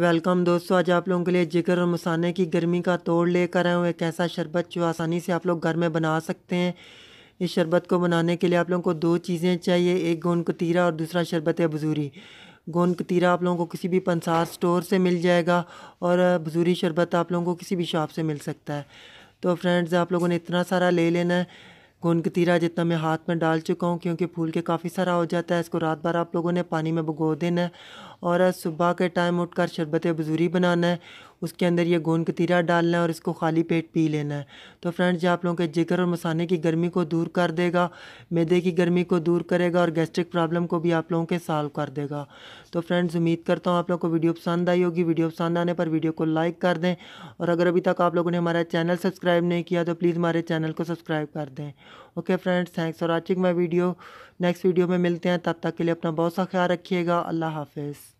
welcome दोस्तों आज आप लोगों के लिए जिगर और मसाने की गर्मी का तोड़ लेकर आए हूँ एक ऐसा शरबत जो आसानी से आप लोग घर में बना सकते हैं इस शरबत को बनाने के लिए आप लोगों को दो चीज़ें चाहिए एक गोंद कतीरा और दूसरा शरबत बजूरी गोंद कतीरा आप लोगों को किसी भी पंसार स्टोर से मिल जाएगा और बजूरी शरबत आप लोगों को किसी भी शॉप से मिल सकता है तो फ्रेंड्स आप लोगों ने इतना सारा ले लेना है गोंद कतीरा जितना मैं हाथ में डाल चुका हूँ क्योंकि फूल के काफ़ी सारा हो जाता है इसको रात भर आप लोगों ने पानी में भगो देना है और सुबह के टाइम उठकर शरबत बजूरी बनाना है उसके अंदर ये गोंद कतीरा डालना है और इसको खाली पेट पी लेना है तो फ्रेंड्स ये आप लोगों के जिगर और मसाने की गर्मी को दूर कर देगा मैदे की गर्मी को दूर करेगा और गैस्ट्रिक प्रॉब्लम को भी आप लोगों के सॉल्व कर देगा तो फ्रेंड्स उम्मीद करता हूँ आप लोग को वीडियो पसंद आई होगी वीडियो पसंद आने पर वीडियो को लाइक कर दें और अगर अभी तक आप लोगों ने हमारा चैनल सब्सक्राइब नहीं किया तो प्लीज़ हमारे चैनल को सब्सक्राइब कर दें okay friends thanks for watching मैं वीडियो नेक्स्ट वीडियो में मिलते हैं तब तक के लिए अपना बहुत सा ख्याल रखिएगा अल्लाह हाफिज़